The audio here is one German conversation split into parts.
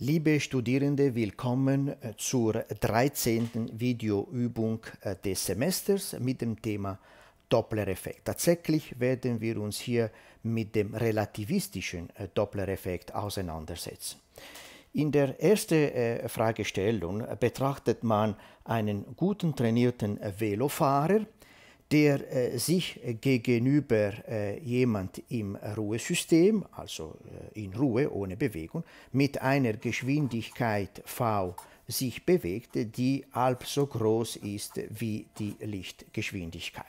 Liebe Studierende, willkommen äh, zur 13. Videoübung äh, des Semesters mit dem Thema Dopplereffekt. Tatsächlich werden wir uns hier mit dem relativistischen äh, Dopplereffekt auseinandersetzen. In der ersten Fragestellung betrachtet man einen guten trainierten Velofahrer, der äh, sich gegenüber äh, jemand im Ruhesystem, also äh, in Ruhe ohne Bewegung, mit einer Geschwindigkeit v sich bewegt, die halb so groß ist wie die Lichtgeschwindigkeit.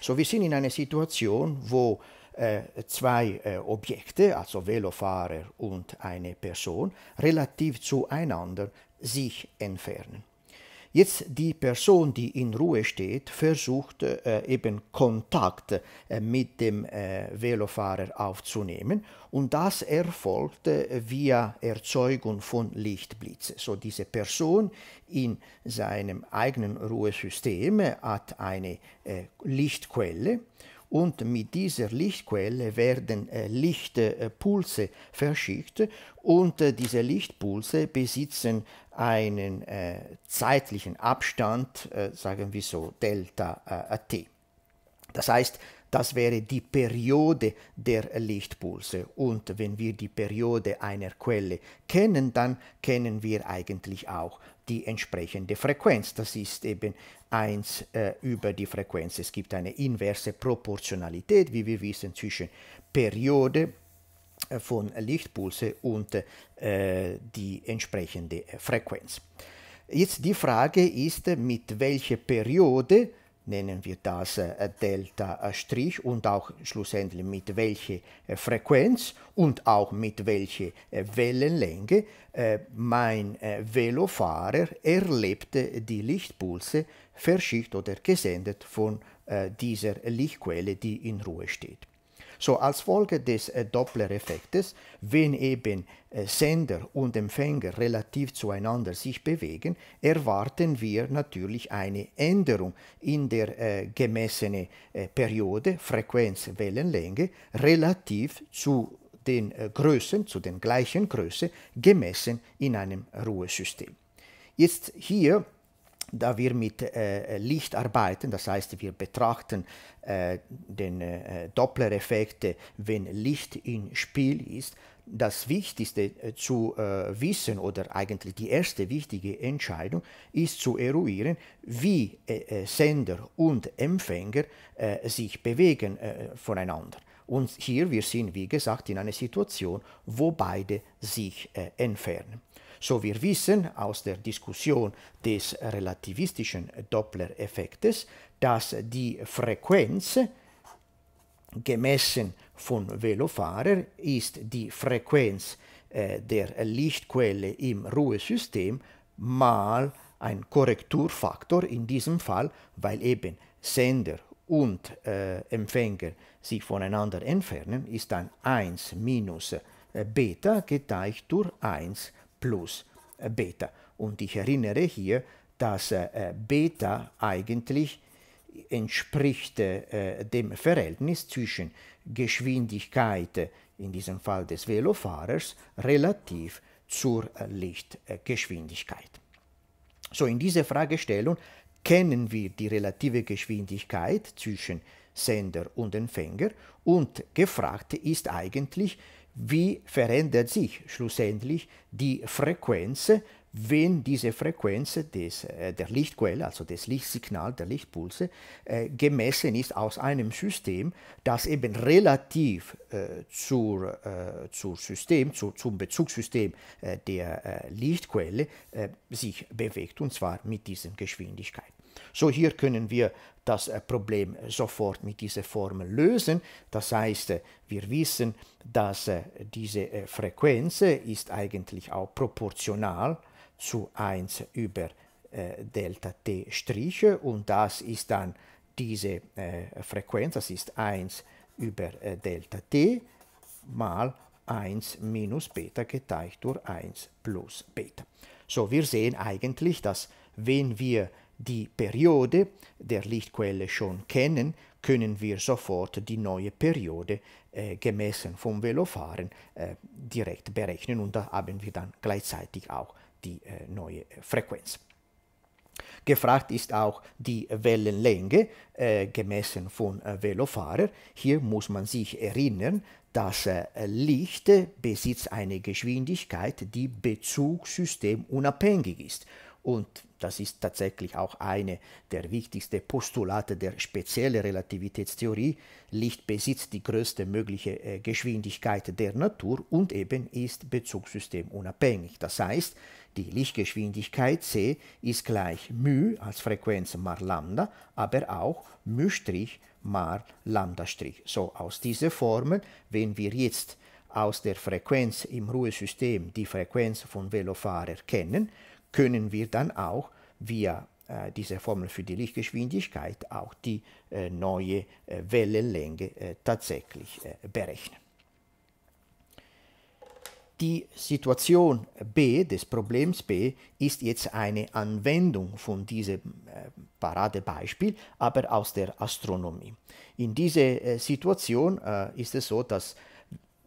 So, wir sind in einer Situation, wo äh, zwei äh, Objekte, also Velofahrer und eine Person, relativ zueinander sich entfernen. Jetzt die Person, die in Ruhe steht, versucht äh, eben Kontakt äh, mit dem äh, Velofahrer aufzunehmen und das erfolgt äh, via Erzeugung von Lichtblitzen. So diese Person in seinem eigenen Ruhesystem äh, hat eine äh, Lichtquelle und mit dieser Lichtquelle werden Lichtpulse verschickt und diese Lichtpulse besitzen einen äh, zeitlichen Abstand, äh, sagen wir so, Delta äh, T. Das heißt, das wäre die Periode der Lichtpulse. Und wenn wir die Periode einer Quelle kennen, dann kennen wir eigentlich auch die entsprechende Frequenz. Das ist eben 1 äh, über die Frequenz. Es gibt eine inverse Proportionalität, wie wir wissen, zwischen Periode und äh, von Lichtpulse und äh, die entsprechende äh, Frequenz. Jetzt die Frage ist, mit welcher Periode nennen wir das Delta Strich und auch schlussendlich mit welcher Frequenz und auch mit welcher Wellenlänge mein Velofahrer erlebte die Lichtpulse verschickt oder gesendet von dieser Lichtquelle, die in Ruhe steht. So als Folge des äh, Doppler-Effektes, wenn eben äh, Sender und Empfänger relativ zueinander sich bewegen, erwarten wir natürlich eine Änderung in der äh, gemessenen äh, Periode, Frequenz, Wellenlänge, relativ zu den äh, Größen, zu den gleichen Größe, gemessen in einem Ruhesystem. Jetzt hier da wir mit äh, Licht arbeiten, das heißt, wir betrachten äh, den äh, Doppler-Effekt, wenn Licht im Spiel ist, das Wichtigste äh, zu äh, wissen oder eigentlich die erste wichtige Entscheidung ist zu eruieren, wie äh, Sender und Empfänger sich bewegen voneinander. Und hier, wir sind, wie gesagt, in einer Situation, wo beide sich entfernen. So wir wissen aus der Diskussion des relativistischen Doppler-Effektes, dass die Frequenz gemessen von Velofahrer ist die Frequenz äh, der Lichtquelle im Ruhesystem mal ein Korrekturfaktor in diesem Fall, weil eben Sender und äh, Empfänger sich voneinander entfernen, ist dann 1 minus äh, Beta geteilt durch 1 plus äh, Beta. Und ich erinnere hier, dass äh, Beta eigentlich entspricht äh, dem Verhältnis zwischen Geschwindigkeit, in diesem Fall des Velofahrers, relativ zur Lichtgeschwindigkeit. So, in dieser Fragestellung kennen wir die relative Geschwindigkeit zwischen Sender und Empfänger und gefragt ist eigentlich, wie verändert sich schlussendlich die Frequenz, wenn diese Frequenz des, äh, der Lichtquelle, also des Lichtsignals, der Lichtpulse, äh, gemessen ist aus einem System, das eben relativ äh, zur, zur System, zum Bezugssystem der Lichtquelle sich bewegt, und zwar mit diesen Geschwindigkeiten. So hier können wir das äh, Problem sofort mit dieser Formel lösen. Das heißt, äh, wir wissen, dass äh, diese Frequenz ist eigentlich auch proportional zu 1 über Delta T' und das ist dann diese Frequenz, das ist 1 über Delta T mal 1 minus Beta geteilt durch 1 plus Beta. So, wir sehen eigentlich, dass wenn wir die Periode der Lichtquelle schon kennen, können wir sofort die neue Periode äh, gemessen vom Velofahren äh, direkt berechnen und da haben wir dann gleichzeitig auch die äh, neue Frequenz. Gefragt ist auch die Wellenlänge, äh, gemessen von äh, Velofahrer. Hier muss man sich erinnern, dass äh, Licht besitzt eine Geschwindigkeit, die bezugssystemunabhängig ist. Und das ist tatsächlich auch eine der wichtigsten Postulate der speziellen Relativitätstheorie. Licht besitzt die größte mögliche äh, Geschwindigkeit der Natur und eben ist bezugssystemunabhängig. Das heißt, die Lichtgeschwindigkeit c ist gleich μ als Frequenz mal lambda, aber auch μ' mal lambda'. So aus dieser Formel, wenn wir jetzt aus der Frequenz im Ruhesystem die Frequenz von Velofahrer kennen, können wir dann auch via äh, dieser Formel für die Lichtgeschwindigkeit auch die äh, neue äh, Wellenlänge äh, tatsächlich äh, berechnen. Die Situation B des Problems B ist jetzt eine Anwendung von diesem äh, Paradebeispiel, aber aus der Astronomie. In dieser Situation ist es so, dass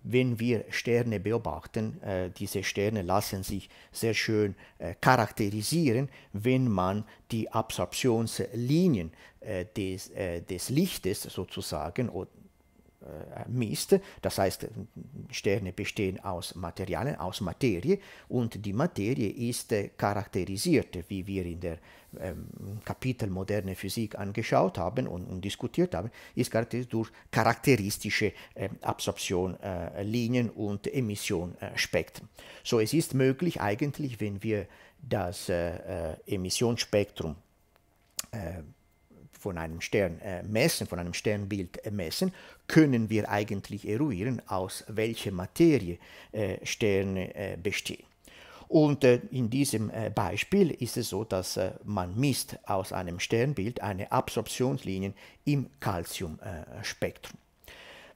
wenn wir Sterne beobachten, äh, diese Sterne lassen sich sehr schön äh, charakterisieren, wenn man die Absorptionslinien äh, des, äh, des Lichtes sozusagen äh, misst. Das heißt, Sterne bestehen aus Materialien, aus Materie und die Materie ist äh, charakterisiert, wie wir in der ähm, Kapitel moderne Physik angeschaut haben und, und diskutiert haben, ist charakterisiert durch charakteristische äh, Absorption, äh, und Emissionsspektren. äh, Spektrum. So, es ist möglich eigentlich, wenn wir das äh, äh Emissionsspektrum von einem Stern äh, messen, von einem Sternbild äh, messen, können wir eigentlich eruieren, aus welcher Materie äh, Sterne bestehen. Und in diesem Beispiel ist es so, dass man misst aus einem Sternbild eine Absorptionslinie im Calciumspektrum.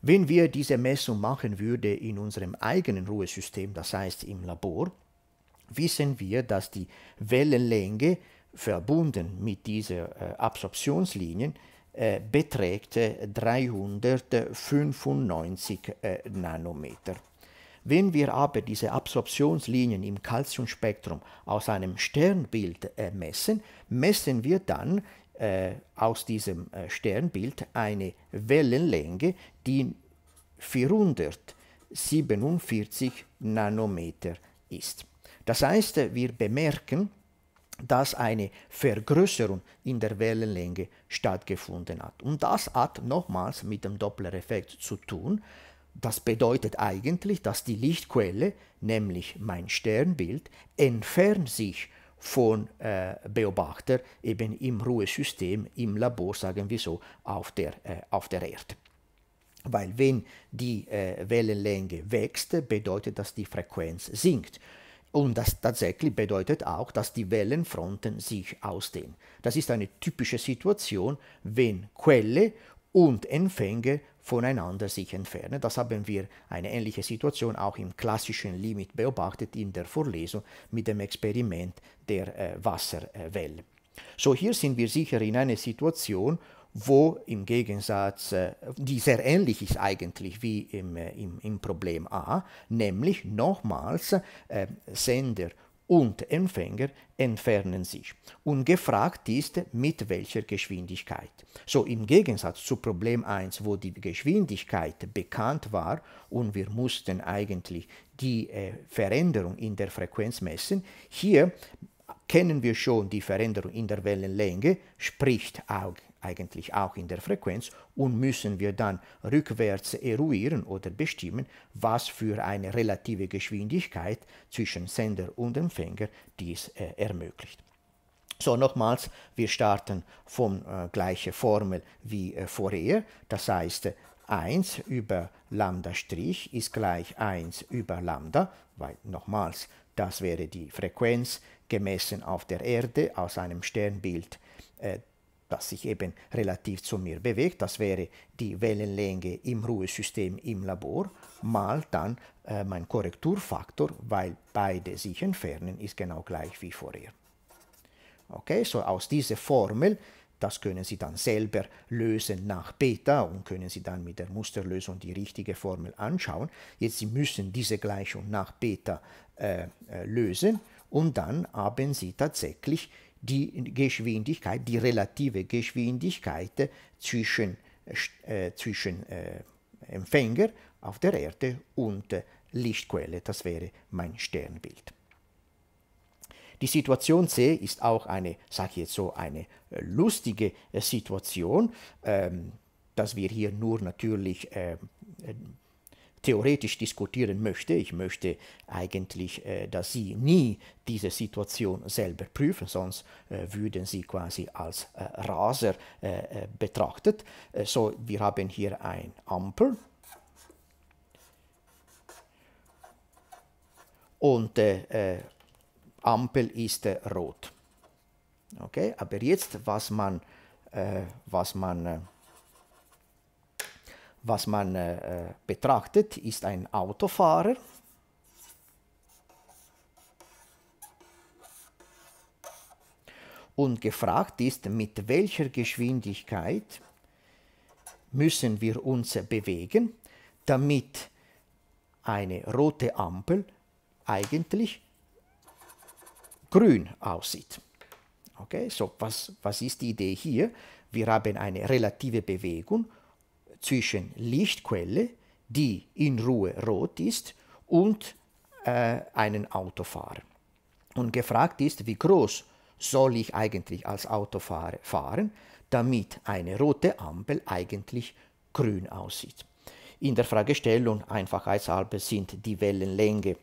Wenn wir diese Messung machen würden in unserem eigenen Ruhesystem, das heißt im Labor, wissen wir, dass die Wellenlänge verbunden mit dieser äh, Absorptionslinie äh, beträgt 395 äh, Nanometer. Wenn wir aber diese Absorptionslinien im Calciumspektrum aus einem Sternbild messen, messen wir dann aus diesem Sternbild eine Wellenlänge, die 447 Nanometer ist. Das heißt, wir bemerken, dass eine Vergrößerung in der Wellenlänge stattgefunden hat. Und das hat nochmals mit dem Doppler-Effekt zu tun. Das bedeutet eigentlich, dass die Lichtquelle, nämlich mein Sternbild, entfernt sich von äh, Beobachter eben im Ruhesystem, im Labor, sagen wir so, auf der, äh, auf der Erde. Weil wenn die äh, Wellenlänge wächst, bedeutet das, dass die Frequenz sinkt. Und das tatsächlich bedeutet auch, dass die Wellenfronten sich ausdehnen. Das ist eine typische Situation, wenn Quelle und Empfänge voneinander sich entfernen. Das haben wir eine ähnliche Situation auch im klassischen Limit beobachtet in der Vorlesung mit dem Experiment der äh, Wasserwelle. So hier sind wir sicher in einer Situation, wo im Gegensatz äh, die sehr ähnlich ist eigentlich wie im, äh, im, im Problem A, nämlich nochmals äh, Sender und Empfänger entfernen sich. Und gefragt ist, mit welcher Geschwindigkeit. So im Gegensatz zu Problem 1, wo die Geschwindigkeit bekannt war und wir mussten eigentlich die äh, Veränderung in der Frequenz messen, hier kennen wir schon die Veränderung in der Wellenlänge, spricht auch eigentlich auch in der Frequenz und müssen wir dann rückwärts eruieren oder bestimmen, was für eine relative Geschwindigkeit zwischen Sender und Empfänger dies äh, ermöglicht. So, nochmals, wir starten von äh, gleicher Formel wie äh, vorher, das heißt 1 über Lambda' Strich ist gleich 1 über Lambda, weil nochmals, das wäre die Frequenz gemessen auf der Erde aus einem Sternbild äh, das sich eben relativ zu mir bewegt. Das wäre die Wellenlänge im Ruhesystem im Labor mal dann äh, mein Korrekturfaktor, weil beide sich entfernen, ist genau gleich wie vorher. Okay, so aus dieser Formel, das können Sie dann selber lösen nach Beta und können Sie dann mit der Musterlösung die richtige Formel anschauen. Jetzt Sie müssen diese Gleichung nach Beta äh, äh lösen und dann haben Sie tatsächlich die die Geschwindigkeit, die relative Geschwindigkeit zwischen, äh, äh, zwischen äh, Empfänger auf der Erde und Lichtquelle. Das wäre mein Sternbild. Die Situation C ist auch eine, sage ich jetzt so, eine äh, lustige äh, Situation, ähm, dass wir hier nur natürlich äh, theoretisch diskutieren möchte. Ich möchte eigentlich, äh, dass Sie nie diese Situation selber prüfen, sonst äh, würden Sie quasi als äh, Raser betrachtet. so, wir haben hier ein Ampel. Und Ampel ist rot. Okay, aber jetzt, was man, was man was man äh, betrachtet, ist ein Autofahrer. Und gefragt ist, mit welcher Geschwindigkeit müssen wir uns bewegen, damit eine rote Ampel eigentlich grün aussieht. Okay, so was, was ist die Idee hier? Wir haben eine relative Bewegung zwischen Lichtquelle, die in Ruhe rot ist, und äh, einen Autofahrer. Und gefragt ist, wie groß soll ich eigentlich als Autofahrer fahren, damit eine rote Ampel eigentlich grün aussieht. In der Fragestellung einfachheitshalber sind die Wellenlänge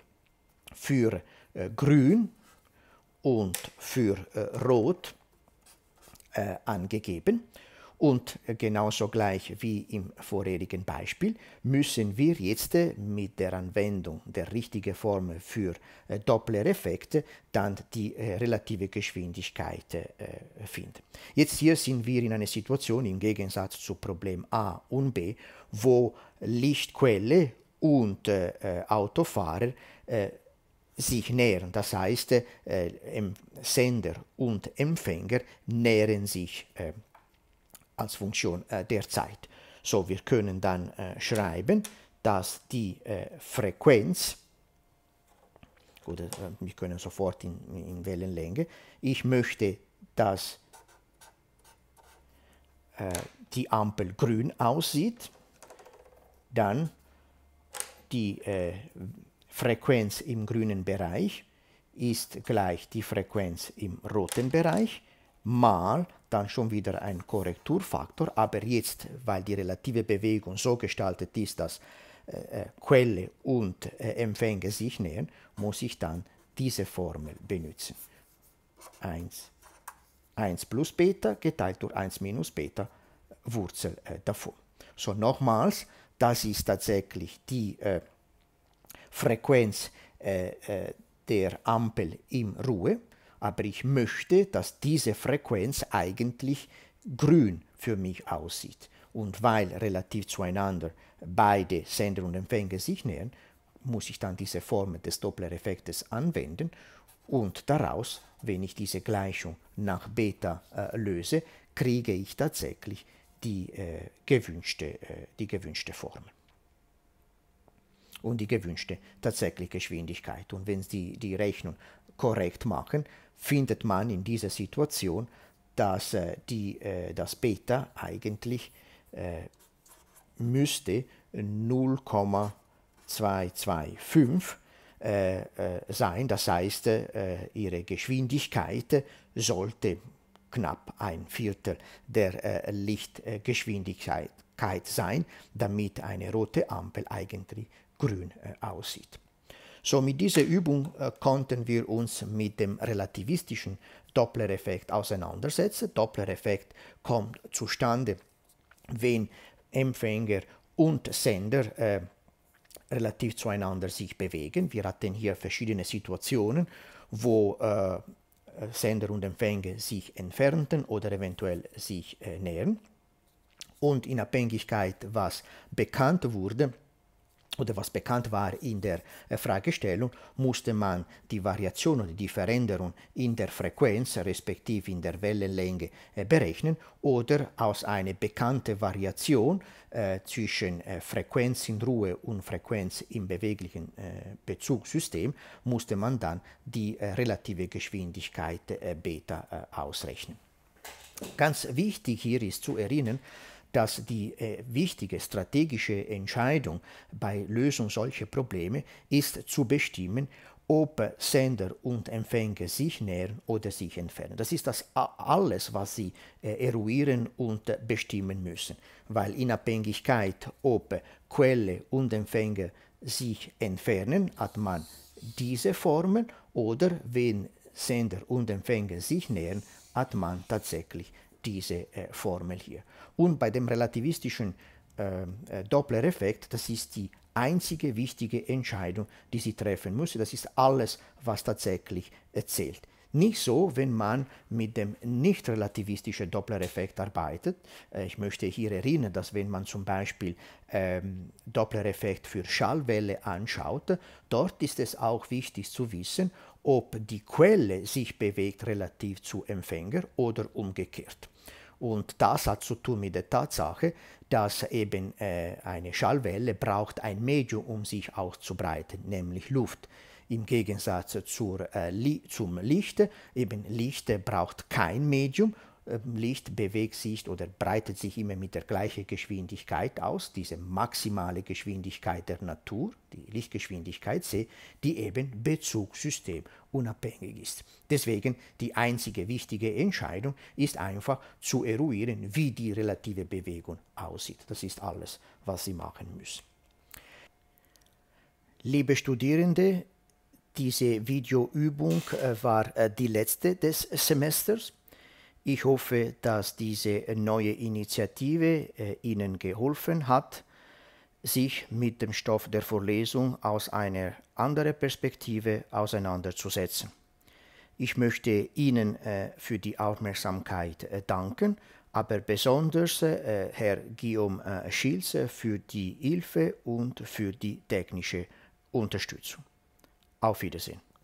für äh, grün und für äh, rot äh, angegeben und genauso gleich wie im vorherigen Beispiel müssen wir jetzt äh, mit der Anwendung der richtigen Formel für äh, Doppler-Effekt dann die äh, relative Geschwindigkeit finden. Jetzt hier sind wir in einer Situation im Gegensatz zu Problem A und B, wo Lichtquelle und Autofahrer sich nähern. Das heißt, Sender und Empfänger nähern sich als Funktion äh, der Zeit. So, wir können dann äh, schreiben, dass die äh, Frequenz, oder wir können sofort in, in Wellenlänge, ich möchte, dass die Ampel grün aussieht, dann die äh, Frequenz im grünen Bereich ist gleich die Frequenz im roten Bereich mal dann schon wieder ein Korrekturfaktor, aber jetzt, weil die relative Bewegung so gestaltet ist, dass äh, äh Quelle und äh, Empfänger sich nähern, muss ich dann diese Formel benutzen. 1, 1 plus Beta geteilt durch 1 minus Beta, Wurzel äh, davon. So, nochmals, das ist tatsächlich die äh, Frequenz äh, der Ampel im Ruhe aber ich möchte, dass diese Frequenz eigentlich grün für mich aussieht. Und weil relativ zueinander beide Sender und Empfänger sich nähern, muss ich dann diese Formel des Doppler-Effektes anwenden und daraus, wenn ich diese Gleichung nach Beta äh, löse, kriege ich tatsächlich die, äh, gewünschte, äh, die gewünschte Formel und die gewünschte tatsächliche Geschwindigkeit. Und wenn Sie die Rechnung korrekt machen, findet man in dieser Situation, dass äh, die, äh, das Beta eigentlich äh, müsste 0,225 äh, äh, sein. Das heißt, äh, ihre Geschwindigkeit sollte knapp ein Viertel der Lichtgeschwindigkeit sein, damit eine rote Ampel eigentlich grün aussieht. So mit dieser Übung äh, konnten wir uns mit dem relativistischen Doppler-Effekt auseinandersetzen. Doppler-Effekt kommt zustande, wenn Empfänger und Sender äh, relativ zueinander sich bewegen. Wir hatten hier verschiedene Situationen, wo äh, äh Sender und Empfänger sich entfernten oder eventuell sich äh, nähern. Und in Abhängigkeit, was bekannt wurde, oder was bekannt war in der äh, Fragestellung, musste man die Variation, die Veränderung in der Frequenz respektive in der Wellenlänge äh, berechnen oder aus einer bekannten Variation äh, zwischen äh, Frequenz in Ruhe und Frequenz im beweglichen äh, Bezugssystem musste man dann die relative Geschwindigkeit Beta ausrechnen. Ganz wichtig hier ist zu erinnern, dass die äh, wichtige strategische Entscheidung bei Lösung solcher Probleme ist zu bestimmen, ob Sender und Empfänger sich nähern oder sich entfernen. Das ist das alles, was sie äh, eruieren und bestimmen müssen, weil in Abhängigkeit, ob Quelle und Empfänger sich entfernen, hat man diese Formen oder wenn Sender und Empfänger sich nähern, hat man tatsächlich diese äh, Formel hier. Und bei dem relativistischen ähm, äh, Doppler-Effekt, das ist die einzige wichtige Entscheidung, die sie treffen müssen. Das ist alles, was tatsächlich zählt. Nicht so, wenn man mit dem nicht-relativistischen Doppler-Effekt arbeitet. Äh, ich möchte hier erinnern, dass wenn man zum Beispiel ähm, Doppler-Effekt für Schallwelle anschaut, dort ist es auch wichtig zu wissen, ob die Quelle sich bewegt relativ zu Empfänger oder umgekehrt. Und das hat zu tun mit der Tatsache, dass eben äh, eine Schallwelle braucht ein Medium, um sich auszubreiten, nämlich Luft. Im Gegensatz zur, äh, li zum Licht, eben Licht äh, braucht kein Medium, ähm, Licht bewegt sich oder breitet sich immer mit der gleichen Geschwindigkeit aus, diese maximale Geschwindigkeit der Natur, die Lichtgeschwindigkeit C, die eben Bezugssystem unabhängig ist. Deswegen die einzige wichtige Entscheidung ist einfach zu eruieren, wie die relative Bewegung aussieht. Das ist alles, was Sie machen müssen. Liebe Studierende, diese Videoübung äh, war äh, die letzte des Semesters. Ich hoffe, dass diese neue Initiative äh, Ihnen geholfen hat, sich mit dem Stoff der Vorlesung aus einer anderen Perspektive auseinanderzusetzen. Ich möchte Ihnen äh, für die Aufmerksamkeit äh, danken, aber besonders äh, Herr Guillaume äh, Schils für die Hilfe und für die technische Unterstützung. Auf Wiedersehen.